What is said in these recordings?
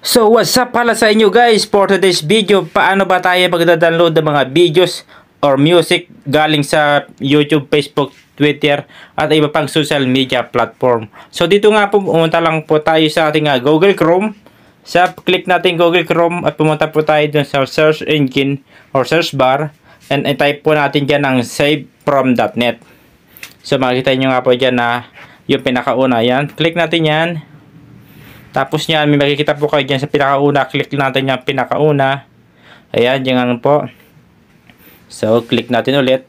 So what's up pala sa inyo guys for today's video paano ba tayo magda-download ng mga videos or music galing sa YouTube, Facebook, Twitter at iba pang social media platform. So dito nga po pumunta lang po tayo sa ating uh, Google Chrome. Sa click natin Google Chrome at pumunta po tayo dun sa search engine or search bar and i-type eh, po natin dyan ang savefrom.net. So makikita nyo nga po dyan na ah, yung pinakauna yan. Click natin yan. Tapos niyan, may makikita po kayo dyan sa pinakauna. Click natin yung pinakauna. Ayan, dyan ano po. So, click natin ulit.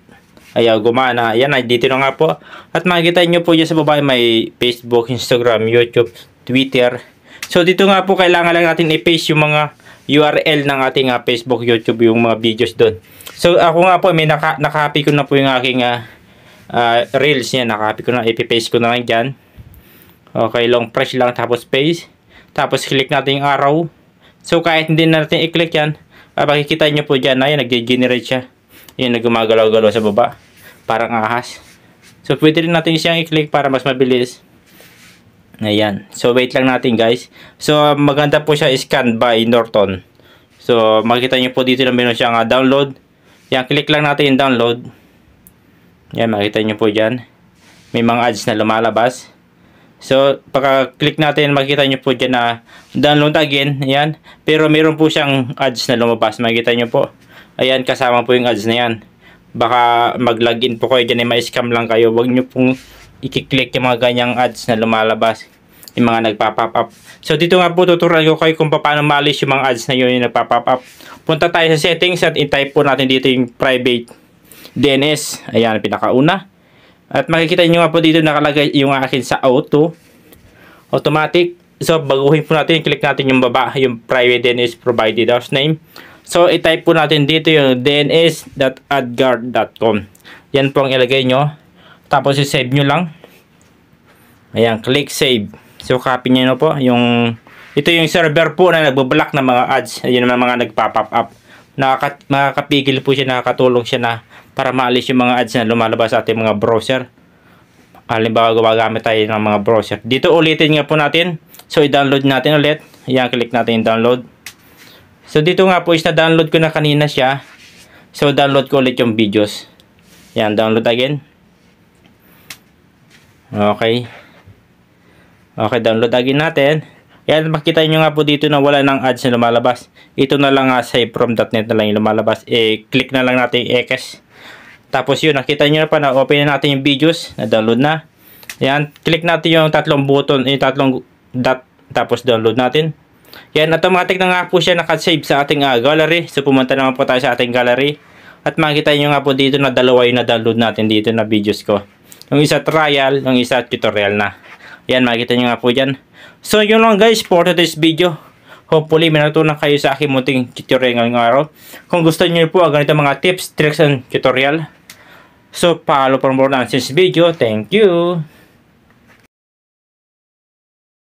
Ayan, gumana. Ayan, dito na nga po. At makikita nyo po dyan sa baba may Facebook, Instagram, YouTube, Twitter. So, dito nga po kailangan lang natin i-paste yung mga URL ng ating uh, Facebook, YouTube, yung mga videos doon. So, ako nga po, may naka, naka ko na po yung aking uh, uh, reels niya. Naka-copy ko na, ipipaste ko na lang dyan. Okay, long press lang tapos space. Tapos click natin yung arrow. So kahit hindi natin i-click yan, ah, makikita nyo po dyan, ayan, nag-generate siya. Yun, nagumagalaw-galaw sa baba. Parang ahas. So pwede rin natin siyang i-click para mas mabilis. Ayan. So, wait lang natin guys. So, maganda po siya scan by Norton. So, makikita nyo po dito na meron siyang uh, download. Yan, click lang natin yung download. Yan, makikita nyo po dyan. May mga ads na lumalabas. So, pagka-click natin, makikita nyo po dyan na download again. Ayan. Pero meron po siyang ads na lumabas. Makikita nyo po. Ayan, kasama po yung ads na yan. Baka mag-login po kayo dyan. Eh, ma-scam lang kayo. Huwag nyo pong i-click yung mga ganyang ads na lumalabas. Yung mga nagpa-pop up. So, dito nga po tuturuan ko kayo kung paano malis yung mga ads na yun yung nagpa-pop up. Punta tayo sa settings at i-type po natin dito yung private DNS. Ayan, pinakauna. At makikita niyo nga po dito nakalagay yung akin sa auto. Automatic. So, baguhin po natin. Click natin yung baba, yung private DNS provided house name. So, itype po natin dito yung dns.adguard.com. Yan po ang ilagay nyo. Tapos, i-save nyo lang. Ayan, click save. So, copy nyo po yung... Ito yung server po na nagbablock ng mga ads. Yun naman mga nagpa-pop up. Nakaka makakapigil po siya, nakakatulong siya na para maalis yung mga ads na lumalabas sa ating mga browser. Halimbawa gumagamit tayo ng mga browser. Dito ulitin nga po natin. So i-download natin ulit. Ayan, click natin yung download. So dito nga po is na-download ko na kanina siya. So download ko ulit yung videos. Ayan, download again. Okay. Okay, download again natin. Yan, makita nyo nga po dito na wala ng ads na lumalabas. Ito na lang nga sa from.net na lang yung lumalabas. E, click na lang natin yung EKS. Tapos yun, nakita nyo na pa na open na natin yung videos. Na-download na. Yan, click natin yung tatlong button, yung tatlong dot. Tapos download natin. Yan, automatic na nga po siya nakasave sa ating uh, gallery. So, pumunta naman po tayo sa ating gallery. At makita nyo nga po dito na dalawa yung na-download natin dito na videos ko. Yung isa trial, yung isa tutorial na. Yan, makikita nyo nga po dyan. So, yun lang guys for today's video. Hopefully, may natutunan kayo sa aking munting tutorial ngayong araw. Kung gusto niyo po ang ganito mga tips, tricks, and tutorial, so, follow for more nonsense video. Thank you!